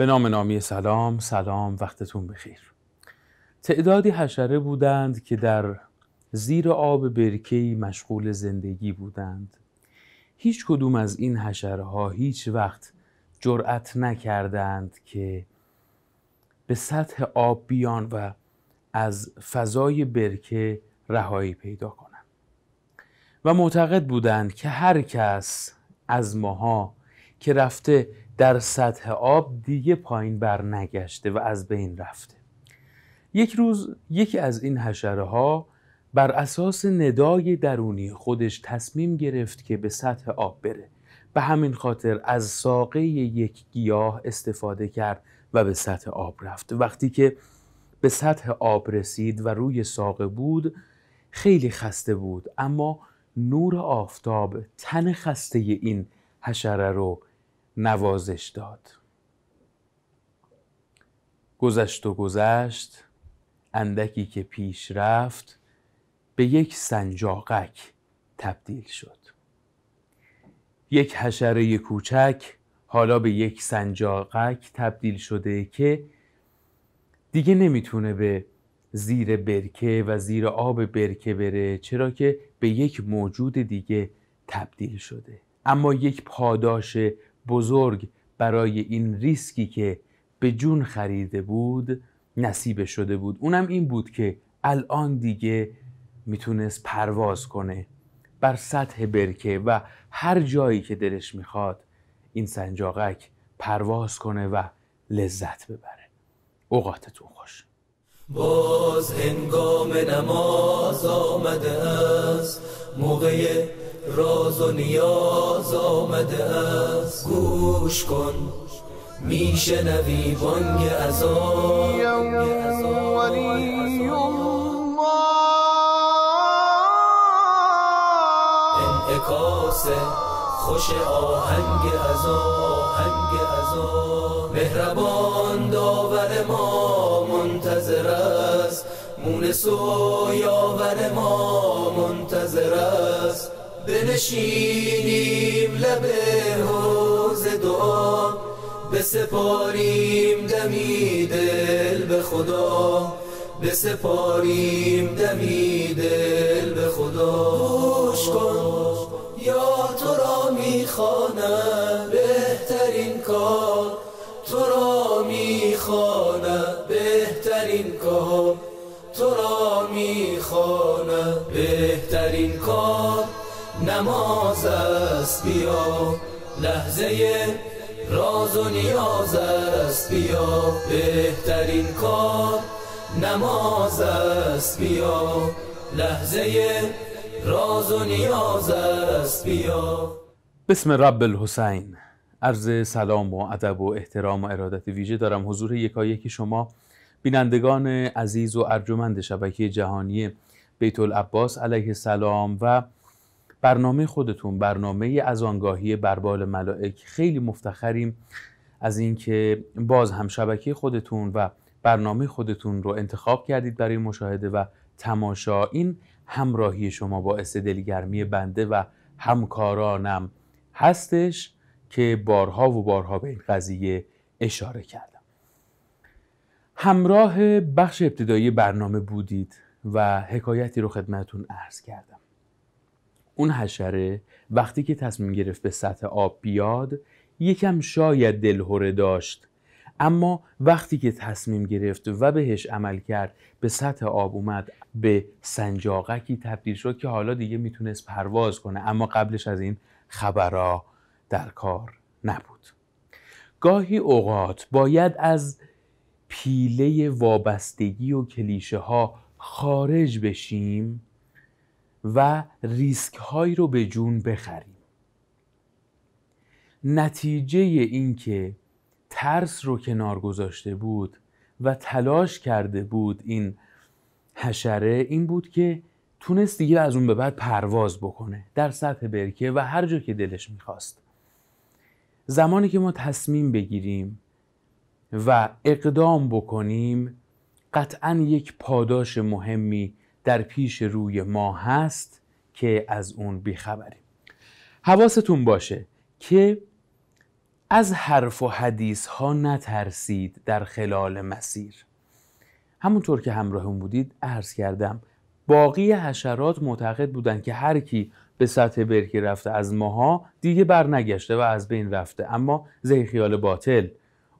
به نام نامی سلام سلام وقتتون بخیر تعدادی حشره بودند که در زیر آب برکهی مشغول زندگی بودند هیچ کدوم از این حشره ها هیچ وقت جرأت نکردند که به سطح آب بیان و از فضای برکه رهایی پیدا کنند و معتقد بودند که هر کس از ماها که رفته در سطح آب دیگه پایین بر نگشته و از بین رفته یک روز یکی از این حشره ها بر اساس ندای درونی خودش تصمیم گرفت که به سطح آب بره به همین خاطر از ساقه یک گیاه استفاده کرد و به سطح آب رفت وقتی که به سطح آب رسید و روی ساقه بود خیلی خسته بود اما نور آفتاب تن خسته این حشره رو نوازش داد گذشت و گذشت اندکی که پیش رفت به یک سنجاقک تبدیل شد یک حشره کوچک حالا به یک سنجاقک تبدیل شده که دیگه نمیتونه به زیر برکه و زیر آب برکه بره چرا که به یک موجود دیگه تبدیل شده اما یک پاداش بزرگ برای این ریسکی که به جون خریده بود نصیب شده بود اونم این بود که الان دیگه میتونست پرواز کنه بر سطح برکه و هر جایی که دلش میخواد این سنجاقک پرواز کنه و لذت ببره اوقاتتون خوش باز هنگام نماز آمده است موقع راز و نیاز آمده است گوش کن میشنوی بانگ از آن انعکاس خوش آهنگ از آهنگ از مهربان داور ما منتظر است مونس و یاور ما منتظر است بنشینیم لب حوز دعا بسپاریم دمی دل به خدا بسپاریم دمی دل به خدا گوش کن یا تو را میخوانم بهترین کار تو را میخوانم بهترین کار تو را میخوانم بهترین کار نماز است بیا لحظه راز و نیاز است بیا بهترین کار نماز است بیا لحظه راز و نیاز است بیا بسم رب الحسین عرض سلام و ادب و احترام و ارادت ویژه دارم حضور یکایک شما بینندگان عزیز و ارجمند شبکه جهانی بیت العباس علیه السلام و برنامه خودتون برنامه از آنگاهی بربال ملائک خیلی مفتخریم از اینکه باز هم شبکه خودتون و برنامه خودتون رو انتخاب کردید برای مشاهده و تماشا این همراهی شما باعث دلگرمی بنده و همکارانم هستش که بارها و بارها به این قضیه اشاره کردم همراه بخش ابتدایی برنامه بودید و حکایتی رو خدمتون عرض کردم اون حشره وقتی که تصمیم گرفت به سطح آب بیاد یکم شاید دلهوره داشت اما وقتی که تصمیم گرفت و بهش عمل کرد به سطح آب اومد به سنجاقکی تبدیل شد که حالا دیگه میتونست پرواز کنه اما قبلش از این خبرها در کار نبود گاهی اوقات باید از پیله وابستگی و کلیشه ها خارج بشیم و ریسک هایی رو به جون بخریم نتیجه این که ترس رو کنار گذاشته بود و تلاش کرده بود این حشره این بود که تونست دیگه از اون به بعد پرواز بکنه در سطح برکه و هر جا که دلش میخواست زمانی که ما تصمیم بگیریم و اقدام بکنیم قطعا یک پاداش مهمی در پیش روی ما هست که از اون بیخبریم حواستون باشه که از حرف و حدیث ها نترسید در خلال مسیر همونطور که همراهون بودید عرض کردم باقی حشرات معتقد بودن که هر کی به سطح برکی رفته از ماها دیگه برنگشته و از بین رفته اما زیخیال باطل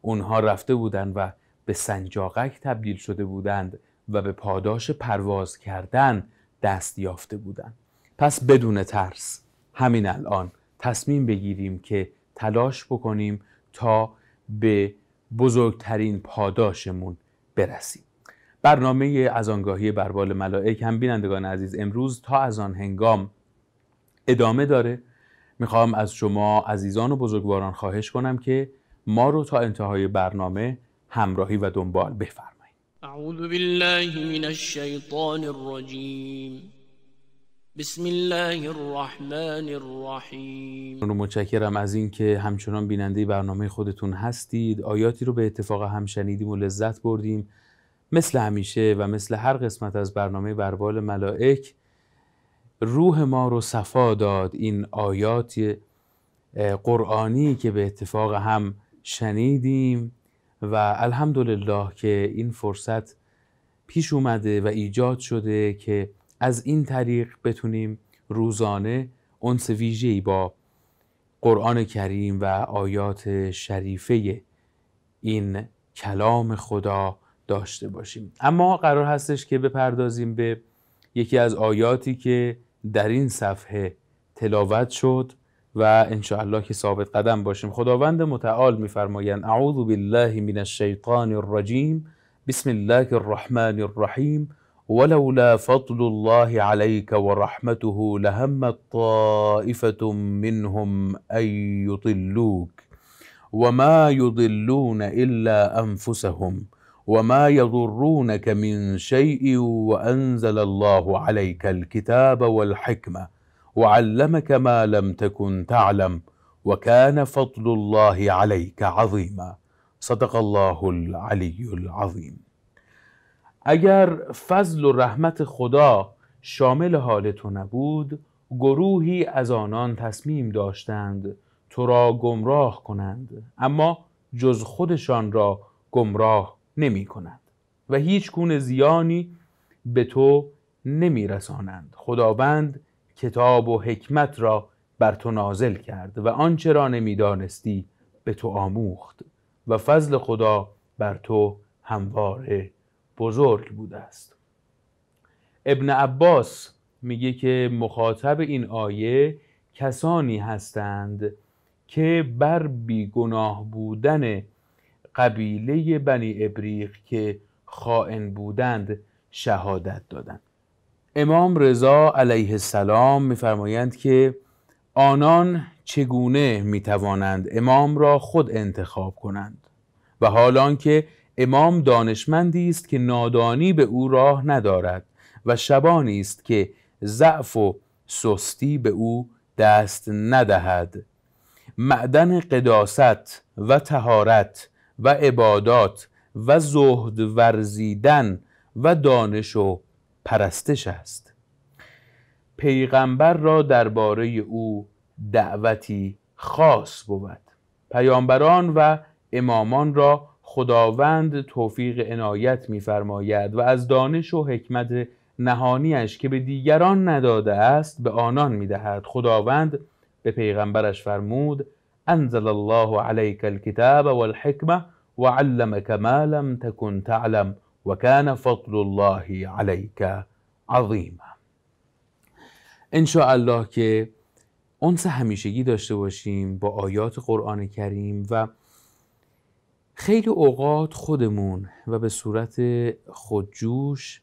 اونها رفته بودن و به سنجاقک تبدیل شده بودند و به پاداش پرواز کردن دست یافته بودند پس بدون ترس همین الان تصمیم بگیریم که تلاش بکنیم تا به بزرگترین پاداشمون برسیم برنامه از آنگاهی بربال ملائک هم بینندگان عزیز امروز تا از آن هنگام ادامه داره میخوام از شما عزیزان و بزرگواران خواهش کنم که ما رو تا انتهای برنامه همراهی و دنبال بفرمایید أعوذ بالله من الشيطان الرجيم بسم الله الرحمن الرحیم متشکرم از اینکه همچنان بیننده برنامه خودتون هستید آیاتی رو به اتفاق هم شنیدیم و لذت بردیم مثل همیشه و مثل هر قسمت از برنامه بربال ملائک روح ما رو صفا داد این آیات قرآنی که به اتفاق هم شنیدیم و الحمدلله که این فرصت پیش اومده و ایجاد شده که از این طریق بتونیم روزانه انس ویژه‌ای با قرآن کریم و آیات شریفه این کلام خدا داشته باشیم اما قرار هستش که بپردازیم به یکی از آیاتی که در این صفحه تلاوت شد و ان الله که ثابت قدم باشیم خداوند متعال میفرمایند اعوذ بالله من الشیطان الرجیم بسم الله الرحمن الرحیم ولولا فضل الله عليك ورحمته لهم طائفة منهم أن يضلوك وما يضلون إلا أنفسهم وما يضرونك من شيء وأنزل الله عليك الكتاب والحكمة وعلمك ما لم تكن تعلم وكان فضل الله عليك عظيما صدق الله العلي العظيم اگر فضل و رحمت خدا شامل حال تو نبود گروهی از آنان تصمیم داشتند تو را گمراه کنند اما جز خودشان را گمراه نمی و هیچ گونه زیانی به تو نمی رسانند خداوند کتاب و حکمت را بر تو نازل کرد و آنچه را نمیدانستی به تو آموخت و فضل خدا بر تو همواره بزرگ بوده است ابن عباس میگه که مخاطب این آیه کسانی هستند که بر بیگناه بودن قبیله بنی ابریق که خائن بودند شهادت دادند امام رضا علیه السلام میفرمایند که آنان چگونه توانند امام را خود انتخاب کنند و حال آنکه امام دانشمندی است که نادانی به او راه ندارد و شبانی است که ضعف و سستی به او دست ندهد معدن قداست و تهارت و عبادات و زهد ورزیدن و دانش و پرستش است پیغمبر را درباره او دعوتی خاص بود پیامبران و امامان را خداوند توفیق عنایت می‌فرماید و از دانش و حکمت نهانیش که به دیگران نداده است به آنان می‌دهد خداوند به پیغمبرش فرمود انزل الله علیک الکتاب والحکمه و ما لم تکن تعلم وکان فضل الله علیک عظیما ان الله که اونس همیشگی داشته باشیم با آیات قرآن کریم و خیلی اوقات خودمون و به صورت خودجوش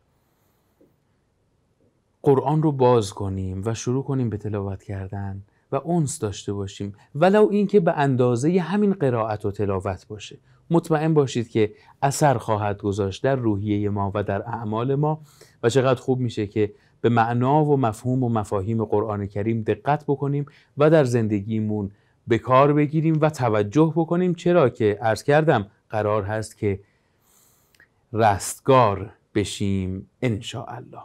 قرآن رو باز کنیم و شروع کنیم به تلاوت کردن و اونس داشته باشیم ولو اینکه به اندازه همین قرائت و تلاوت باشه مطمئن باشید که اثر خواهد گذاشت در روحیه ما و در اعمال ما و چقدر خوب میشه که به معنا و مفهوم و مفاهیم قرآن کریم دقت بکنیم و در زندگیمون به کار بگیریم و توجه بکنیم چرا که عرض کردم قرار هست که رستگار بشیم ان الله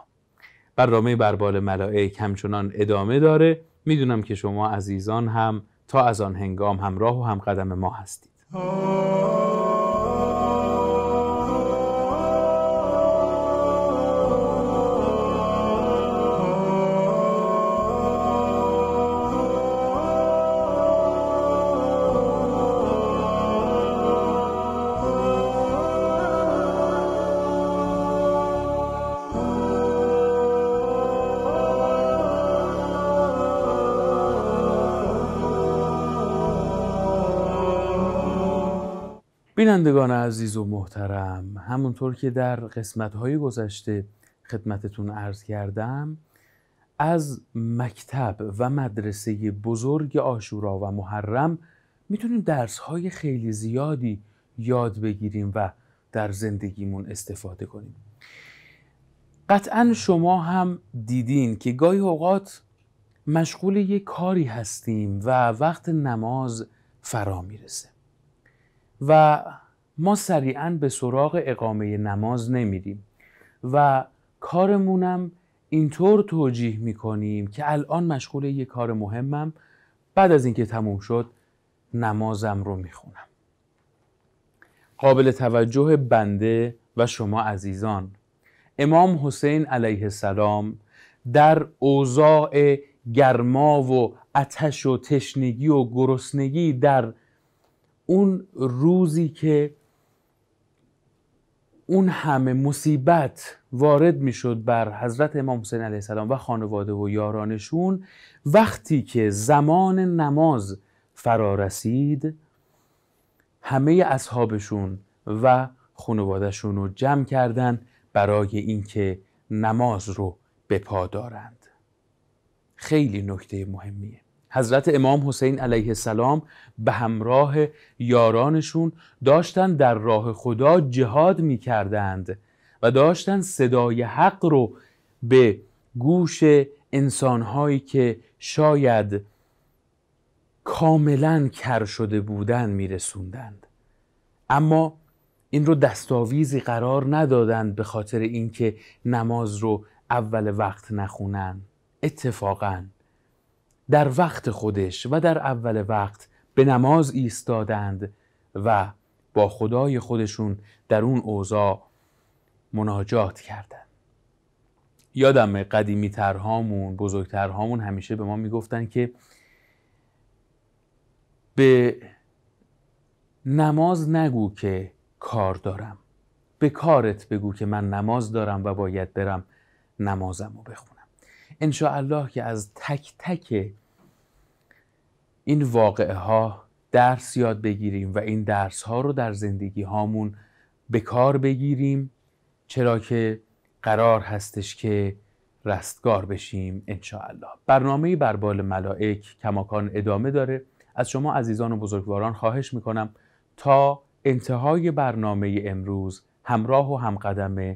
برنامه بربال ملائک همچنان ادامه داره میدونم که شما عزیزان هم تا از آن هنگام همراه و هم قدم ما هستید Oh. بینندگان عزیز و محترم همونطور که در های گذشته خدمتتون عرض کردم از مکتب و مدرسه بزرگ آشورا و محرم میتونیم درس‌های خیلی زیادی یاد بگیریم و در زندگیمون استفاده کنیم قطعا شما هم دیدین که گاهی اوقات مشغول یک کاری هستیم و وقت نماز فرا میرسه و ما سریعا به سراغ اقامه نماز نمیریم و کارمونم اینطور توجیه میکنیم که الان مشغول یک کار مهمم بعد از اینکه تموم شد نمازم رو میخونم قابل توجه بنده و شما عزیزان امام حسین علیه السلام در اوضاع گرما و اتش و تشنگی و گرسنگی در اون روزی که اون همه مصیبت وارد میشد بر حضرت امام حسین علیه السلام و خانواده و یارانشون وقتی که زمان نماز فرا رسید همه اصحابشون و خانوادهشون رو جمع کردند برای اینکه نماز رو به پا دارند خیلی نکته مهمیه حضرت امام حسین علیه السلام به همراه یارانشون داشتن در راه خدا جهاد می کردند و داشتن صدای حق رو به گوش انسانهایی که شاید کاملا کر شده بودن می رسوندند. اما این رو دستاویزی قرار ندادند به خاطر اینکه نماز رو اول وقت نخونن اتفاقاً در وقت خودش و در اول وقت به نماز ایستادند و با خدای خودشون در اون اوضاع مناجات کردند یادم قدیمی ترهامون بزرگترهامون همیشه به ما میگفتن که به نماز نگو که کار دارم به کارت بگو که من نماز دارم و باید برم نمازم رو بخونم الله که از تک تک این واقعه ها درس یاد بگیریم و این درس ها رو در زندگی هامون به کار بگیریم چرا که قرار هستش که رستگار بشیم الله برنامه بر بال ملائک کماکان ادامه داره از شما عزیزان و بزرگواران خواهش میکنم تا انتهای برنامه امروز همراه و همقدم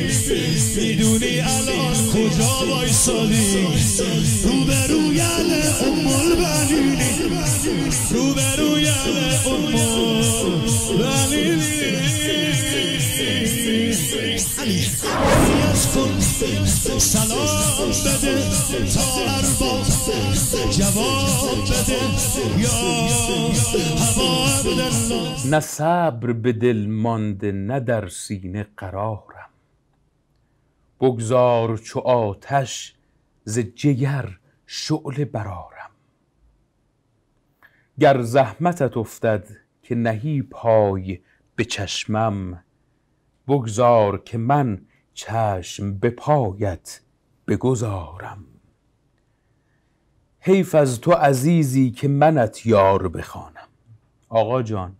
میدونی الان کجا وایسادی روبروی یل ام البنینی روبروی یل ام البنینی کن سلام بده تا ارباب جواب بده یا نه صبر به دل مانده نه در سینه قرارم بگذار چو آتش ز جگر شعله برارم گر زحمتت افتد که نهی پای به چشمم بگذار که من چشم به پایت بگذارم حیف از تو عزیزی که منت یار بخوانم آقا جان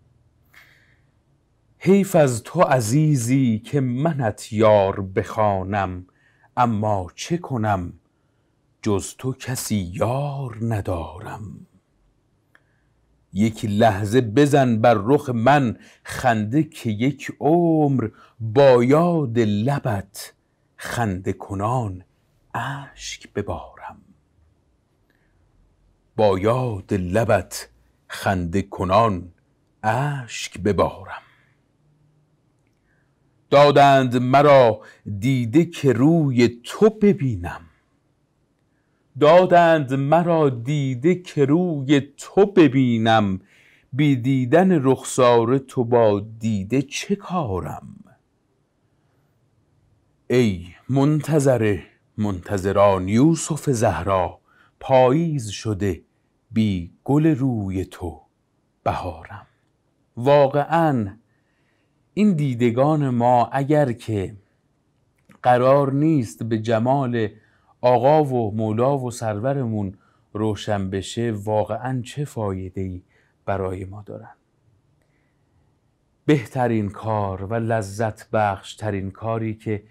حیف از تو عزیزی که منت یار بخوانم اما چه کنم جز تو کسی یار ندارم یک لحظه بزن بر رخ من خنده که یک عمر با یاد لبت خنده کنان اشک ببارم با یاد لبت خنده کنان اشک ببارم دادند مرا دیده که روی تو ببینم دادند مرا دیده که روی تو ببینم بی دیدن رخسار تو با دیده چه کارم ای منتظر منتظران یوسف زهرا پاییز شده بی گل روی تو بهارم واقعا این دیدگان ما اگر که قرار نیست به جمال آقا و مولا و سرورمون روشن بشه واقعا چه فایده ای برای ما دارن بهترین کار و لذت بخش ترین کاری که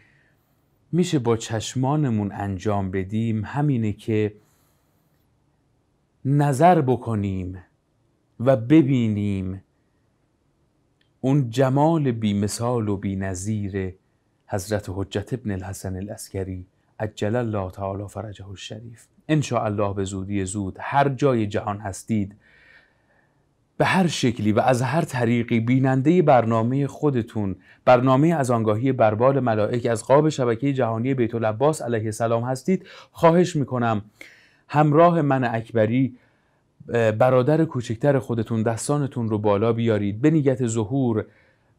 میشه با چشمانمون انجام بدیم همینه که نظر بکنیم و ببینیم اون جمال بیمثال و بینظیر حضرت حجت ابن الحسن الاسکری عجل الله تعالی فرجه الشریف ان الله به زودی زود هر جای جهان هستید به هر شکلی و از هر طریقی بیننده برنامه خودتون برنامه از آنگاهی بربال ملائک از قاب شبکه جهانی بیت العباس علیه السلام هستید خواهش میکنم همراه من اکبری برادر کوچکتر خودتون دستانتون رو بالا بیارید به نیت ظهور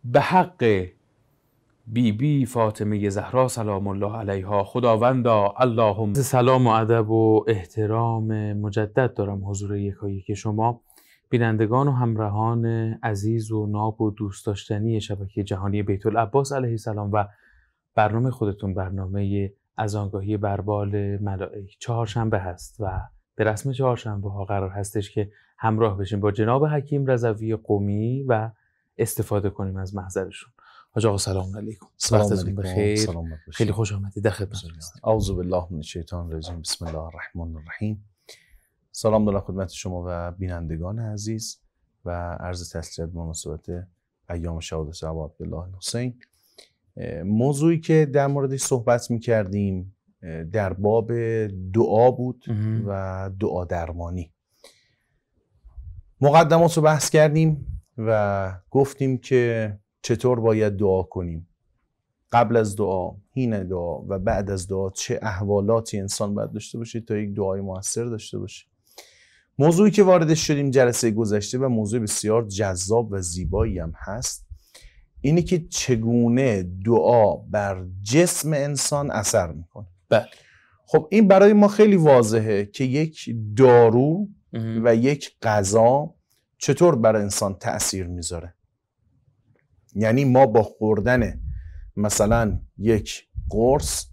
به حق بی بی فاطمه زهرا سلام الله علیها خداوندا اللهم سلام و ادب و احترام مجدد دارم حضور یکایی که شما بینندگان و همراهان عزیز و ناب و دوست داشتنی شبکه جهانی بیت العباس علیه السلام و برنامه خودتون برنامه از آنگاهی بربال ملائک چهارشنبه هست و به رسم چهارشنبه ها قرار هستش که همراه بشیم با جناب حکیم رضوی قومی و استفاده کنیم از محضرشون حاج آقا سلام علیکم سلامت بخیر سلام خیلی خوش آمدید در اعوذ بالله من الشیطان الرجیم بسم الله الرحمن الرحیم سلام دارم خدمت شما و بینندگان عزیز و عرض تسلیت مناسبت ایام شهادت ابو عبدالله حسین موضوعی که در موردش صحبت می در باب دعا بود و دعا درمانی مقدمات رو بحث کردیم و گفتیم که چطور باید دعا کنیم قبل از دعا، هین دعا و بعد از دعا چه احوالاتی انسان باید داشته باشه تا یک دعای موثر داشته باشه موضوعی که واردش شدیم جلسه گذشته و موضوع بسیار جذاب و زیبایی هم هست اینه که چگونه دعا بر جسم انسان اثر میکنه بله. خب این برای ما خیلی واضحه که یک دارو و یک غذا چطور بر انسان تاثیر میذاره یعنی ما با خوردن مثلا یک قرص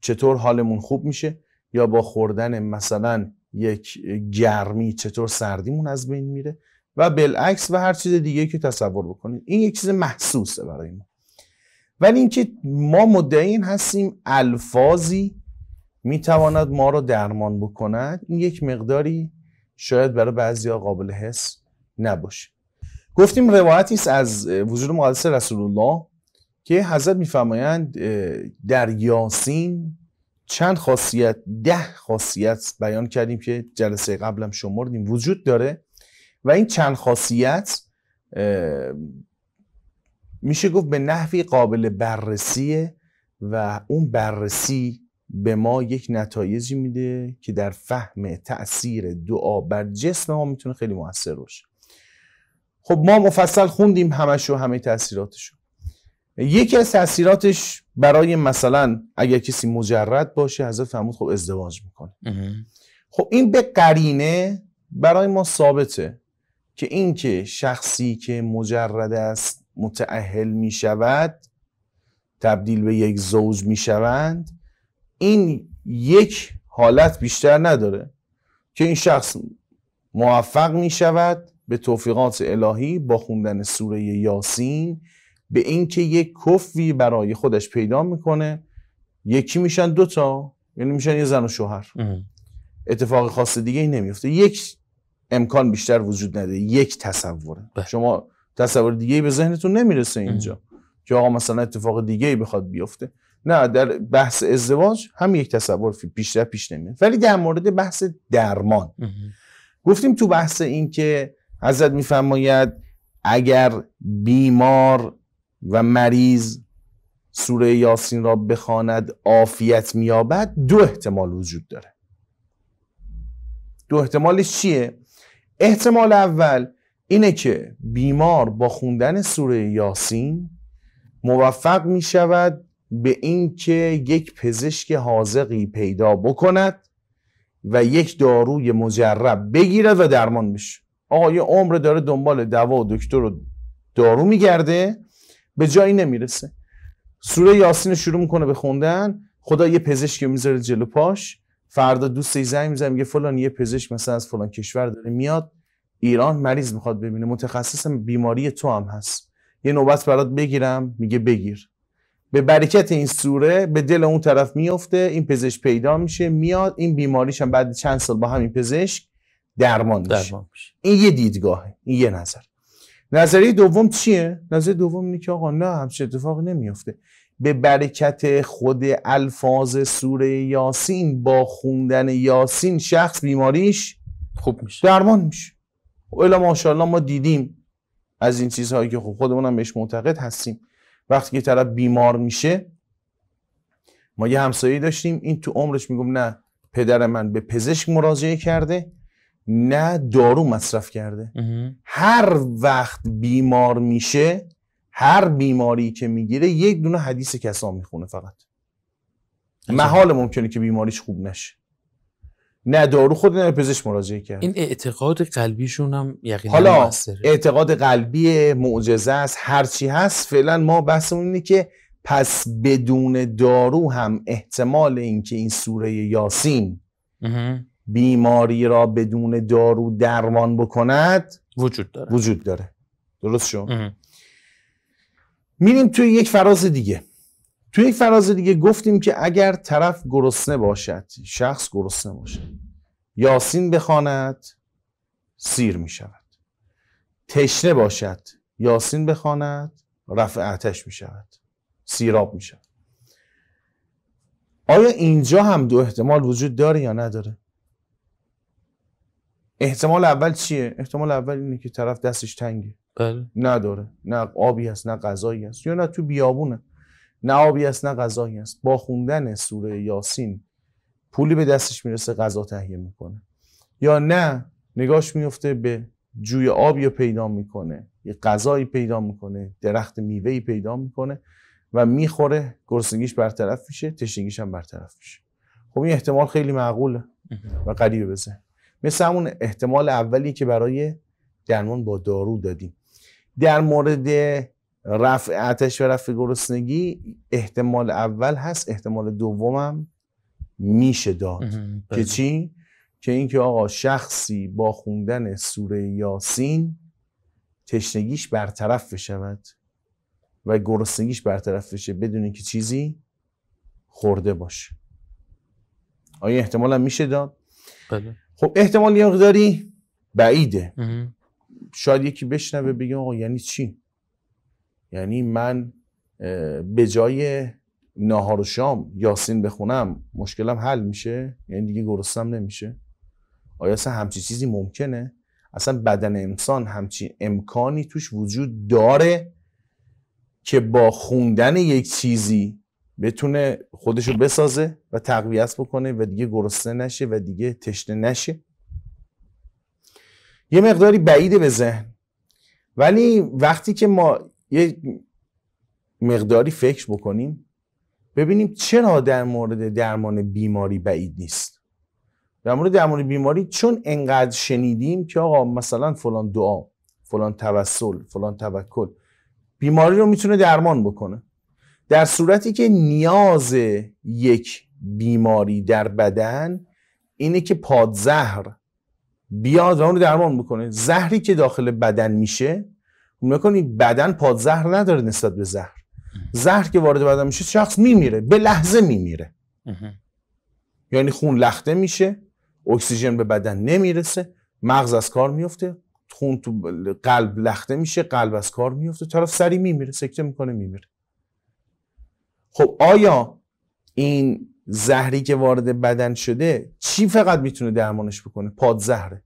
چطور حالمون خوب میشه یا با خوردن مثلا یک گرمی چطور سردیمون از بین میره و بالعکس و هر چیز دیگه که تصور بکنید این یک چیز محسوسه برای ما ولی اینکه ما مدعی هستیم الفاظی میتواند ما را درمان بکند این یک مقداری شاید برای ها قابل حس نباشه گفتیم روایتی است از وجود مقدس رسول الله که حضرت میفرمایند در یاسین چند خاصیت ده خاصیت بیان کردیم که جلسه قبلم شمردیم وجود داره و این چند خاصیت میشه گفت به نحوی قابل بررسیه و اون بررسی به ما یک نتایجی میده که در فهم تاثیر دعا بر جسم ما میتونه خیلی موثر باشه خب ما مفصل خوندیم همش و همه تاثیراتش یکی از تاثیراتش برای مثلا اگر کسی مجرد باشه از فهمود خب ازدواج میکنه خب این به قرینه برای ما ثابته که اینکه شخصی که مجرد است متعهل میشود تبدیل به یک زوج میشوند. این یک حالت بیشتر نداره که این شخص موفق می شود به توفیقات الهی با خوندن سوره یاسین به اینکه یک کفی برای خودش پیدا میکنه یکی میشن دوتا یعنی میشن یه زن و شوهر اتفاق خاص دیگه ای نمیفته یک امکان بیشتر وجود نداره یک تصوره بله. شما تصور دیگه به ذهنتون نمیرسه اینجا که آقا مثلا اتفاق دیگه ای بخواد بیفته نه در بحث ازدواج هم یک تصور بیشتر پیش نمیاد ولی در مورد بحث درمان گفتیم تو بحث این که حضرت میفرماید اگر بیمار و مریض سوره یاسین را بخواند عافیت مییابد دو احتمال وجود داره دو احتمالش چیه احتمال اول اینه که بیمار با خوندن سوره یاسین موفق می شود به این که یک پزشک حاضقی پیدا بکند و یک داروی مجرب بگیرد و درمان بشه آقا یه عمر داره دنبال دوا و دکتر و دارو میگرده به جایی نمیرسه سوره یاسین شروع میکنه به خوندن خدا یه پزشک میذاره جلو پاش فردا دوست زنگ میزنه میگه فلان یه پزشک مثلا از فلان کشور داره میاد ایران مریض میخواد ببینه متخصص بیماری تو هم هست یه نوبت برات بگیرم میگه بگیر به برکت این سوره به دل اون طرف میفته این پزشک پیدا میشه میاد این بیماریش هم بعد چند سال با همین پزشک درمان میشه. این یه دیدگاهه این یه نظر نظری دوم چیه نظری دوم اینه که آقا نه همچنین اتفاق نمیفته به برکت خود الفاظ سوره یاسین با خوندن یاسین شخص بیماریش خوب میشه درمان میشه الا ماشاءالله ما دیدیم از این چیزهایی که خب خودمون هم بهش معتقد هستیم وقتی که طرف بیمار میشه ما یه همسایه داشتیم این تو عمرش میگم نه پدر من به پزشک مراجعه کرده نه دارو مصرف کرده هر وقت بیمار میشه هر بیماری که میگیره یک دونه حدیث کسا میخونه فقط محال ممکنه که بیماریش خوب نشه نه دارو خود نه پزشک مراجعه کرد این اعتقاد قلبیشون هم یقینا حالا اعتقاد قلبی معجزه است هرچی هست فعلا ما بحثمون اینه که پس بدون دارو هم احتمال اینکه این سوره یاسین بیماری را بدون دارو درمان بکند وجود داره وجود داره درست شد میریم توی یک فراز دیگه تو یک فراز دیگه گفتیم که اگر طرف گرسنه باشد شخص گرسنه باشد یاسین بخواند سیر می شود تشنه باشد یاسین بخواند رفع آتش می شود سیراب می شود آیا اینجا هم دو احتمال وجود داره یا نداره احتمال اول چیه احتمال اول اینه که طرف دستش تنگه بله نداره نه آبی هست نه غذایی هست یا نه تو بیابونه نه آبی است نه غذایی است با خوندن سوره یاسین پولی به دستش میرسه غذا تهیه میکنه یا نه نگاش میفته به جوی آبی رو پیدا میکنه یه غذایی پیدا میکنه درخت میوهی پیدا میکنه و میخوره گرسنگیش برطرف میشه تشنگیش هم برطرف میشه خب این احتمال خیلی معقوله و قریبه بزن مثل همون احتمال اولی که برای درمان با دارو دادیم در مورد رفع عتش و رفع گرسنگی احتمال اول هست احتمال دومم میشه داد که بله. چی که اینکه آقا شخصی با خوندن سوره یاسین تشنگیش برطرف بشود و گرسنگیش برطرف بشه بدون اینکه چیزی خورده باشه آیا احتمال هم میشه داد بله. خب احتمال یه داری بعیده شاید یکی بشنوه بگه آقا یعنی چی یعنی من به جای ناهار و شام یاسین بخونم مشکلم حل میشه یعنی دیگه گرسنم نمیشه آیا اصلا همچی چیزی ممکنه اصلا بدن انسان همچین امکانی توش وجود داره که با خوندن یک چیزی بتونه خودشو بسازه و تقویت بکنه و دیگه گرسنه نشه و دیگه تشنه نشه یه مقداری بعیده به ذهن ولی وقتی که ما یه مقداری فکر بکنیم ببینیم چرا در مورد درمان بیماری بعید نیست در مورد درمان بیماری چون انقدر شنیدیم که آقا مثلا فلان دعا فلان توسل فلان توکل بیماری رو میتونه درمان بکنه در صورتی که نیاز یک بیماری در بدن اینه که پادزهر بیاد اون رو درمان بکنه زهری که داخل بدن میشه نکنید بدن پادزهر نداره نسبت به زهر زهر که وارد بدن میشه شخص میمیره به لحظه میمیره یعنی خون لخته میشه اکسیژن به بدن نمیرسه مغز از کار میفته خون تو قلب لخته میشه قلب از کار میفته طرف سری میمیره سکته میکنه میمیره خب آیا این زهری که وارد بدن شده چی فقط میتونه درمانش بکنه پادزهره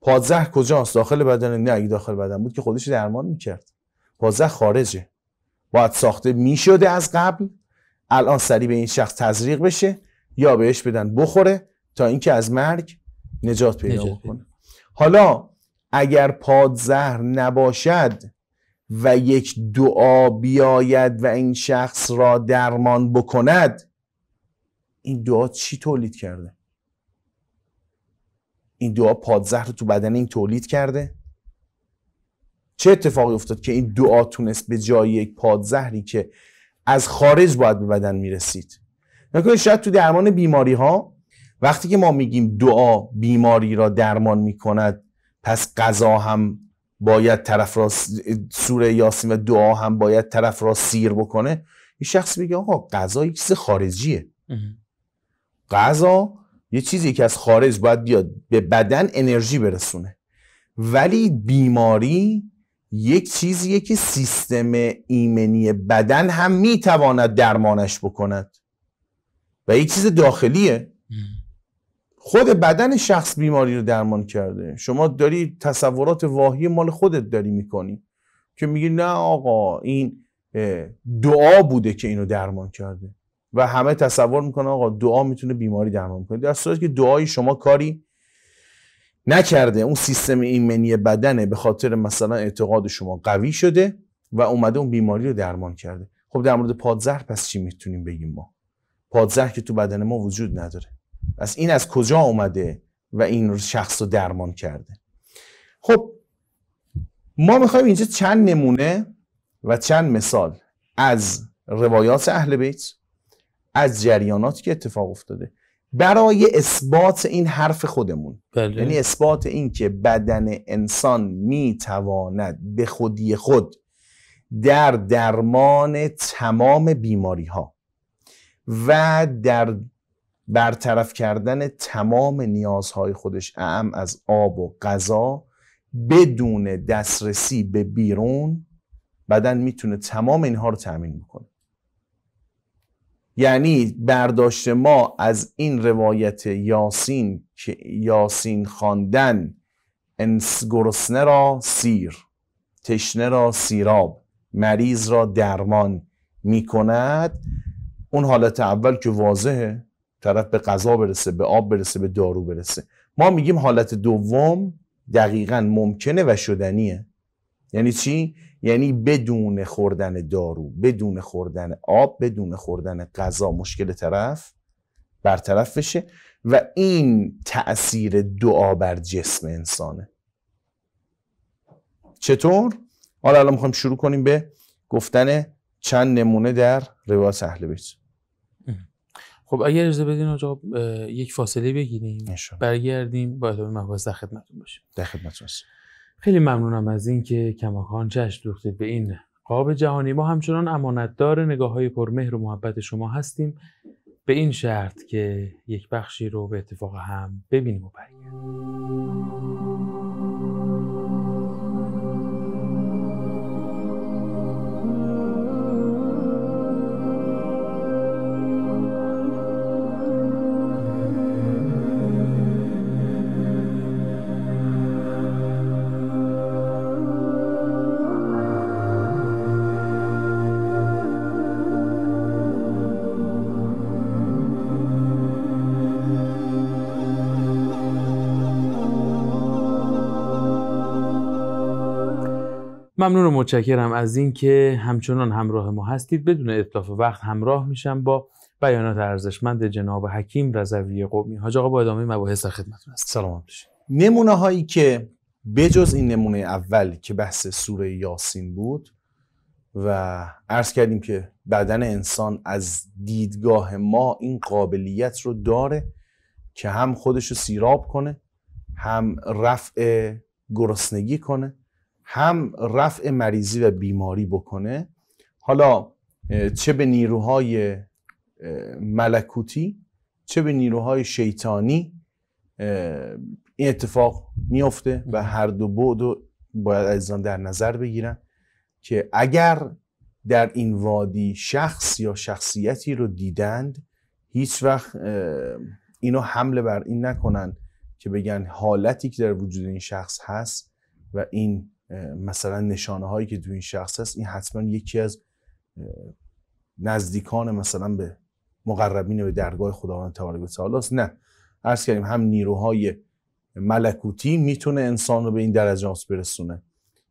پادزهر کجاست داخل بدن نه اگه داخل بدن بود که خودش درمان میکرد پادزهر خارجه باید ساخته میشده از قبل الان سریع به این شخص تزریق بشه یا بهش بدن بخوره تا اینکه از مرگ نجات پیدا بکنه حالا اگر پادزهر نباشد و یک دعا بیاید و این شخص را درمان بکند این دعا چی تولید کرده این دعا پادزهر رو تو بدن این تولید کرده چه اتفاقی افتاد که این دعا تونست به جای یک پادزهری که از خارج باید به بدن میرسید نکنید شاید تو درمان بیماری ها وقتی که ما میگیم دعا بیماری را درمان میکند پس غذا هم باید طرف را سوره یاسین و دعا هم باید طرف را سیر بکنه این شخص میگه آقا غذا یک چیز خارجیه غذا یه چیزی که از خارج باید بیاد به بدن انرژی برسونه ولی بیماری یک چیزیه که سیستم ایمنی بدن هم میتواند درمانش بکند و یک چیز داخلیه خود بدن شخص بیماری رو درمان کرده شما داری تصورات واهی مال خودت داری میکنی که میگی نه آقا این دعا بوده که اینو درمان کرده و همه تصور میکنن آقا دعا میتونه بیماری درمان کنه در صورتی که دعای شما کاری نکرده اون سیستم ایمنی بدنه به خاطر مثلا اعتقاد شما قوی شده و اومده اون بیماری رو درمان کرده خب در مورد پادزهر پس چی میتونیم بگیم ما پادزهر که تو بدن ما وجود نداره پس این از کجا اومده و این شخص رو درمان کرده خب ما میخوایم اینجا چند نمونه و چند مثال از روایات اهل بیت از جریاناتی که اتفاق افتاده برای اثبات این حرف خودمون بله. یعنی اثبات این که بدن انسان میتواند به خودی خود در درمان تمام بیماری ها و در برطرف کردن تمام نیازهای خودش اعم از آب و غذا بدون دسترسی به بیرون بدن میتونه تمام اینها رو تأمین بکنه یعنی برداشت ما از این روایت یاسین که یاسین خواندن انس گرسنه را سیر تشنه را سیراب مریض را درمان می کند اون حالت اول که واضحه طرف به غذا برسه به آب برسه به دارو برسه ما میگیم حالت دوم دقیقا ممکنه و شدنیه یعنی چی؟ یعنی بدون خوردن دارو بدون خوردن آب بدون خوردن غذا مشکل طرف برطرف بشه و این تأثیر دعا بر جسم انسانه چطور حالا الان میخوایم شروع کنیم به گفتن چند نمونه در روایت اهل بیت خب اگر اجازه بدین آقا یک فاصله بگیریم برگردیم با ادامه مباحث در خدمتتون باشیم در خدمتتون خیلی ممنونم از اینکه کماکان چشم دوختید به این قاب جهانی ما همچنان امانتدار نگاه های پرمهر و محبت شما هستیم به این شرط که یک بخشی رو به اتفاق هم ببینیم و برگردیم ممنون و متشکرم از اینکه همچنان همراه ما هستید بدون اطلاف وقت همراه میشم با بیانات ارزشمند جناب حکیم رضوی قومی حاج با ادامه مباحث در خدمتتون هستم سلام نمونه هایی که بجز این نمونه اول که بحث سوره یاسین بود و عرض کردیم که بدن انسان از دیدگاه ما این قابلیت رو داره که هم خودش رو سیراب کنه هم رفع گرسنگی کنه هم رفع مریضی و بیماری بکنه حالا چه به نیروهای ملکوتی چه به نیروهای شیطانی این اتفاق میفته و هر دو بود باید عزیزان در نظر بگیرن که اگر در این وادی شخص یا شخصیتی رو دیدند هیچ وقت اینو حمله بر این نکنن که بگن حالتی که در وجود این شخص هست و این مثلا نشانه هایی که تو این شخص هست این حتما یکی از نزدیکان مثلا به مقربین به درگاه خداوند تبارک و تعالی است نه ارز کردیم هم نیروهای ملکوتی میتونه انسان رو به این درجات برسونه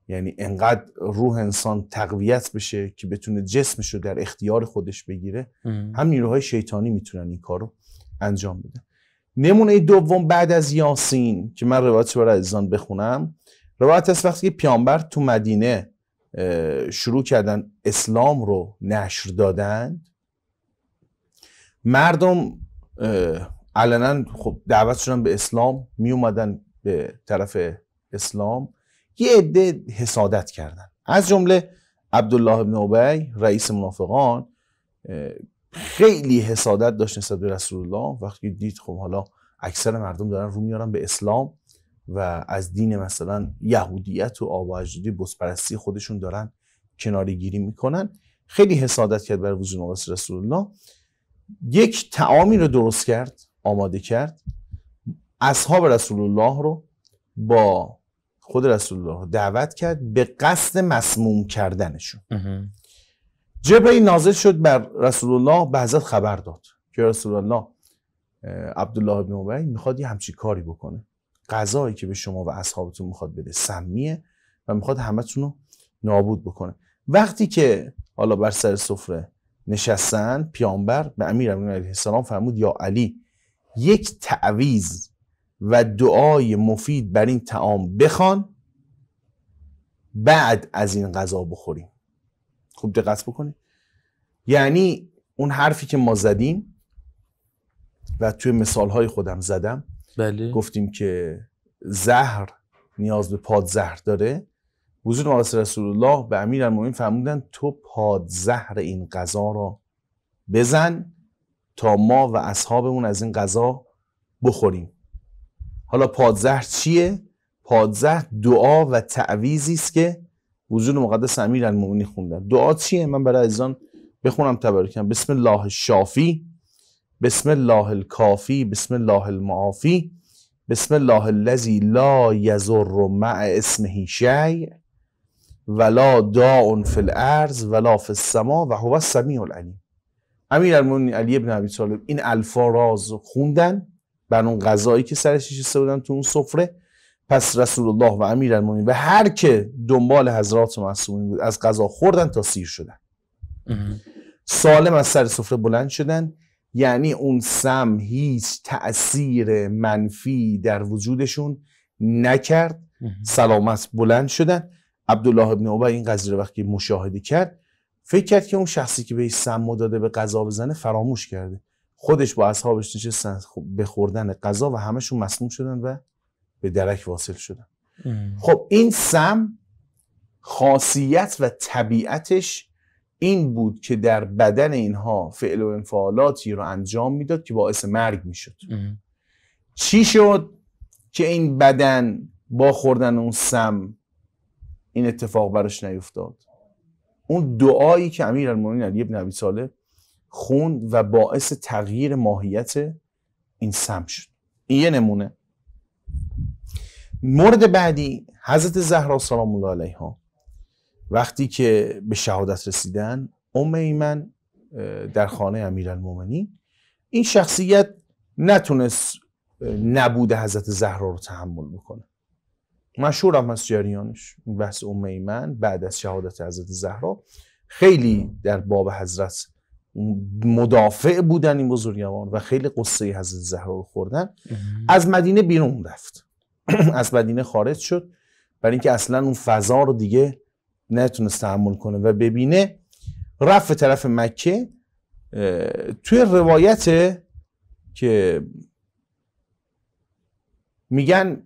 یعنی انقدر روح انسان تقویت بشه که بتونه جسمش رو در اختیار خودش بگیره هم نیروهای شیطانی میتونن این کار رو انجام بدن نمونه دوم بعد از یاسین که من روایت برای عزیزان بخونم روایت هست وقتی که پیامبر تو مدینه شروع کردن اسلام رو نشر دادند مردم علنا خب دعوت شدن به اسلام می اومدن به طرف اسلام یه عده حسادت کردن از جمله عبدالله ابن عبی رئیس منافقان خیلی حسادت داشت نسبت به رسول الله وقتی دید خب حالا اکثر مردم دارن رو میارن به اسلام و از دین مثلا یهودیت و آب و بسپرستی خودشون دارن کناری گیری میکنن خیلی حسادت کرد بر وجود مقدس رسول الله یک تعامی رو درست کرد آماده کرد اصحاب رسول الله رو با خود رسول الله دعوت کرد به قصد مسموم کردنشون این نازل شد بر رسول الله به حضرت خبر داد که رسول الله عبدالله بن ابی میخواد یه همچی کاری بکنه غذایی که به شما و اصحابتون میخواد بده سمیه و میخواد همتون رو نابود بکنه وقتی که حالا بر سر سفره نشستن پیامبر به امیر علیه السلام فرمود یا علی یک تعویز و دعای مفید بر این تعام بخوان بعد از این غذا بخوریم خوب دقت بکنید یعنی اون حرفی که ما زدیم و توی مثالهای خودم زدم بله. گفتیم که زهر نیاز به پادزهر داره حضور مقدس رسول الله به امیر المومین فرمودن تو پادزهر این غذا را بزن تا ما و اصحابمون از این غذا بخوریم حالا پادزهر چیه؟ پادزهر دعا و تعویزی است که حضور مقدس امیر المومنی خوندن دعا چیه؟ من برای ازان بخونم تبرکم بسم الله شافی بسم الله الکافی بسم الله المعافی بسم الله الذی لا یضر مع اسمه شیء ولا داء فی الارض ولا فی السما و هو السمیع العلیم امیرالمومنین علی ابن ابی طالب این الفاظ خوندن بر اون غذایی که سرش نشسته بودن تو اون سفره پس رسول الله و امیرالمومنین و هر که دنبال حضرات معصومین بود از غذا خوردن تا سیر شدن سالم از سر سفره بلند شدن یعنی اون سم هیچ تأثیر منفی در وجودشون نکرد سلامت بلند شدن عبدالله ابن عبا این قضیه رو وقتی مشاهده کرد فکر کرد که اون شخصی که این سم داده به غذا بزنه فراموش کرده خودش با اصحابش نشستن خب به خوردن غذا و همشون مسموم شدن و به درک واصل شدن خب این سم خاصیت و طبیعتش این بود که در بدن اینها فعل و انفعالاتی رو انجام میداد که باعث مرگ میشد چی شد که این بدن با خوردن اون سم این اتفاق براش نیفتاد اون دعایی که امیر المومنین علی ابن عبی ساله خوند و باعث تغییر ماهیت این سم شد این یه نمونه مورد بعدی حضرت زهرا سلام الله علیها وقتی که به شهادت رسیدن ام ایمن در خانه امیرالمومنین این شخصیت نتونست نبود حضرت زهرا رو تحمل بکنه مشهور هم از جریانش بحث ام ایمن بعد از شهادت حضرت زهرا خیلی در باب حضرت مدافع بودن این بزرگوار و خیلی قصه حضرت زهرا رو خوردن از مدینه بیرون رفت از مدینه خارج شد برای اینکه اصلا اون فضا رو دیگه نتونست تحمل کنه و ببینه رفت طرف مکه توی روایت که میگن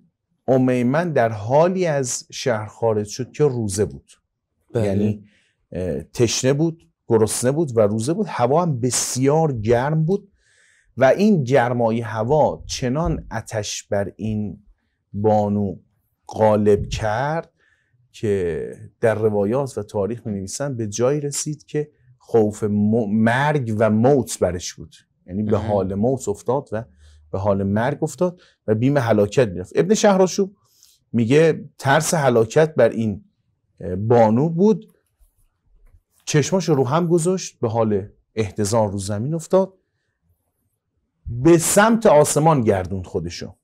امیمن در حالی از شهر خارج شد که روزه بود بله. یعنی تشنه بود گرسنه بود و روزه بود هوا هم بسیار گرم بود و این گرمای هوا چنان اتش بر این بانو غالب کرد که در روایات و تاریخ می نویسن به جایی رسید که خوف مرگ و موت برش بود یعنی به حال موت افتاد و به حال مرگ افتاد و بیم هلاکت میرفت ابن شهراشوب میگه ترس هلاکت بر این بانو بود چشماش رو هم گذاشت به حال احتضار رو زمین افتاد به سمت آسمان گردوند خودشو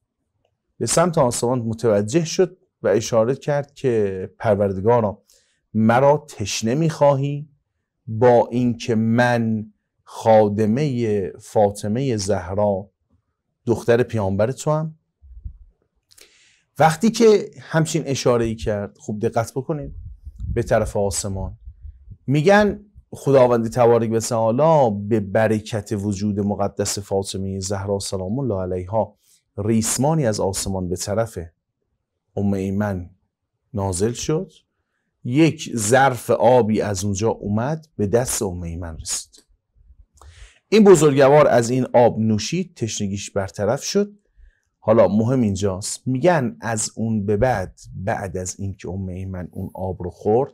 به سمت آسمان متوجه شد و اشاره کرد که پروردگارا مرا تشنه میخواهی با اینکه من خادمه فاطمه زهرا دختر پیامبر تو هم وقتی که همچین اشاره ای کرد خوب دقت بکنید به طرف آسمان میگن خداوند تبارک و تعالی به برکت وجود مقدس فاطمه زهرا سلام الله علیها ریسمانی از آسمان به طرف ام ایمن نازل شد یک ظرف آبی از اونجا اومد به دست ام ایمن رسید این بزرگوار از این آب نوشید تشنگیش برطرف شد حالا مهم اینجاست میگن از اون به بعد بعد از اینکه ام ایمن اون آب رو خورد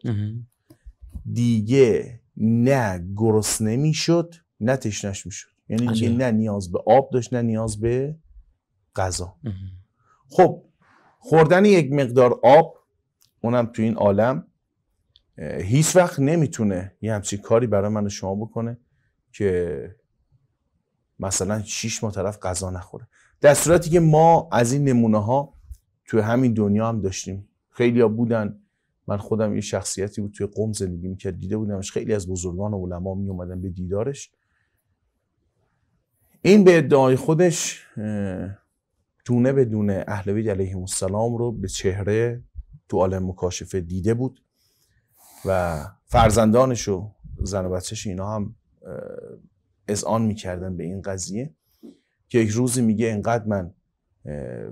دیگه نه گرسنه میشد نه تشنش میشد یعنی نه نیاز به آب داشت نه نیاز به غذا خب خوردن یک مقدار آب اونم تو این عالم هیچ وقت نمیتونه یه همچین کاری برای من شما بکنه که مثلا شیش ماه طرف غذا نخوره در صورتی که ما از این نمونه ها تو همین دنیا هم داشتیم خیلی بودن من خودم یه شخصیتی بود توی قوم زندگی میکرد دیده بودمش خیلی از بزرگان و علما میومدن به دیدارش این به ادعای خودش دونه به دونه اهل بیت علیه السلام رو به چهره تو عالم مکاشفه دیده بود و فرزندانش و زن و بچهش اینا هم اذعان میکردن به این قضیه که یک روزی میگه انقدر من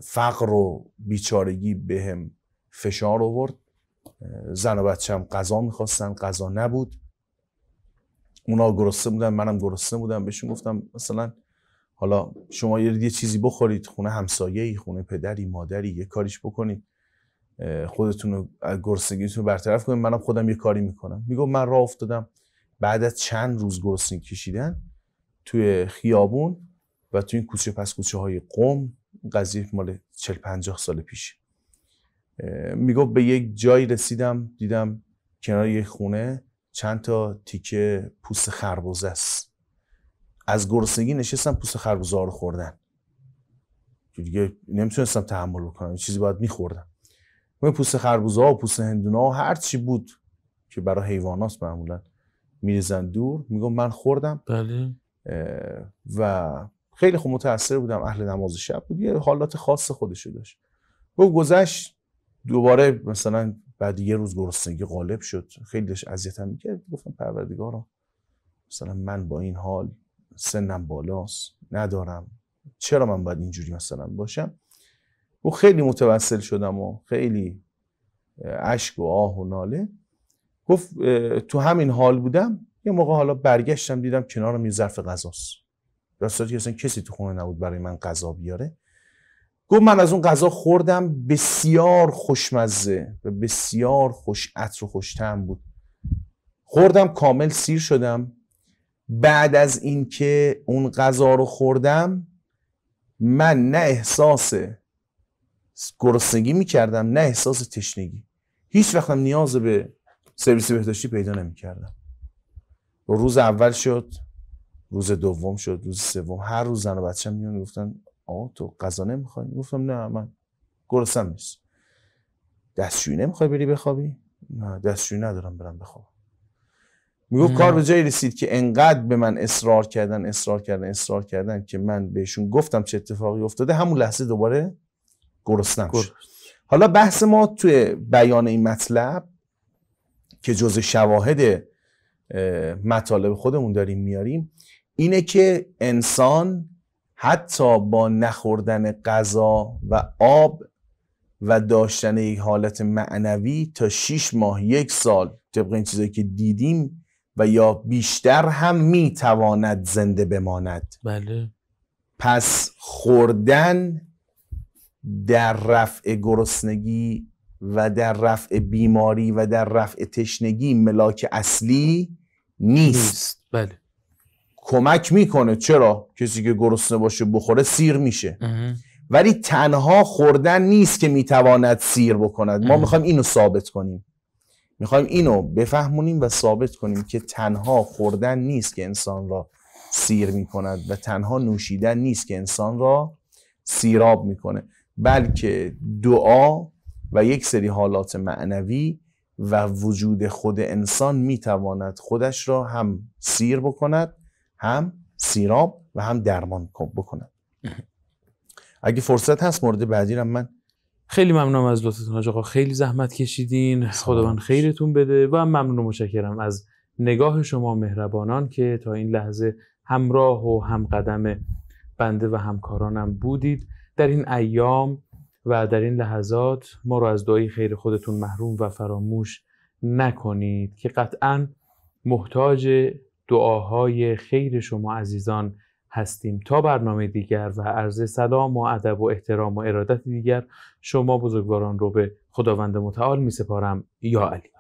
فقر و بیچارگی بهم فشار آورد زن و هم قضا میخواستن قضا نبود اونا گرسنه بودن منم گرسنه بودم بهشون گفتم مثلا حالا شما یه چیزی بخورید خونه همسایه ای خونه پدری مادری یه کاریش بکنید خودتون رو گرسنگیتون رو برطرف کنید منم خودم یه کاری میکنم میگم من راه افتادم بعد از چند روز گرسنگی کشیدن توی خیابون و توی این کوچه پس کوچه های قم قضیه مال 40 50 سال پیش میگفت به یک جایی رسیدم دیدم کنار یک خونه چند تا تیکه پوست خربزه است از گرسنگی نشستم پوست خربوزه رو خوردن که دیگه نمیتونستم تحمل بکنم چیزی باید میخوردم من پوست خربوزه ها و پوست هندونه ها هر چی بود که برای حیوانات معمولا میریزن دور میگم من خوردم بله و خیلی خوب متاثر بودم اهل نماز شب بود یه حالات خاص خودشو داشت و گذشت دوباره مثلا بعد یه روز گرسنگی غالب شد خیلی داشت اذیتم میکرد گفتم پروردگارا مثلا من با این حال سنم بالاست ندارم چرا من باید اینجوری مثلا باشم و خیلی متوسل شدم و خیلی اشک و آه و ناله گفت تو همین حال بودم یه موقع حالا برگشتم دیدم کنارم یه ظرف غذاست در که اصلا کسی تو خونه نبود برای من غذا بیاره گفت من از اون غذا خوردم بسیار خوشمزه و بسیار خوش عطر و خوشتم بود خوردم کامل سیر شدم بعد از اینکه اون غذا رو خوردم من نه احساس گرسنگی میکردم نه احساس تشنگی هیچ وقتم نیاز به سرویس بهداشتی پیدا نمیکردم روز اول شد روز دوم شد روز سوم هر روز زن و بچه میان گفتن آقا تو غذا نمیخوای گفتم نه من گرسنم نیست دستشویی نمیخوای بری بخوابی نه دستشویی ندارم برم بخوابم میگو کار به جایی رسید که انقدر به من اصرار کردن اصرار کردن اصرار کردن که من بهشون گفتم چه اتفاقی افتاده همون لحظه دوباره گرسنم شد حالا بحث ما توی بیان این مطلب که جز شواهد مطالب خودمون داریم میاریم اینه که انسان حتی با نخوردن غذا و آب و داشتن یک حالت معنوی تا 6 ماه یک سال طبق این چیزایی که دیدیم و یا بیشتر هم میتواند زنده بماند بله پس خوردن در رفع گرسنگی و در رفع بیماری و در رفع تشنگی ملاک اصلی نیست, نیست. بله کمک میکنه چرا کسی که گرسنه باشه بخوره سیر میشه ولی تنها خوردن نیست که میتواند سیر بکند ما میخوایم اینو ثابت کنیم میخوایم اینو بفهمونیم و ثابت کنیم که تنها خوردن نیست که انسان را سیر میکند و تنها نوشیدن نیست که انسان را سیراب میکنه بلکه دعا و یک سری حالات معنوی و وجود خود انسان میتواند خودش را هم سیر بکند هم سیراب و هم درمان بکند اگه فرصت هست مورد بعدی را من خیلی ممنونم از لطفتون آقا خیلی زحمت کشیدین خداوند خیرتون بده و ممنون مشکرم از نگاه شما مهربانان که تا این لحظه همراه و همقدم بنده و همکارانم بودید در این ایام و در این لحظات ما رو از دعای خیر خودتون محروم و فراموش نکنید که قطعا محتاج دعاهای خیر شما عزیزان هستیم تا برنامه دیگر و عرض سلام و ادب و احترام و ارادت دیگر شما بزرگواران رو به خداوند متعال می سپارم یا علی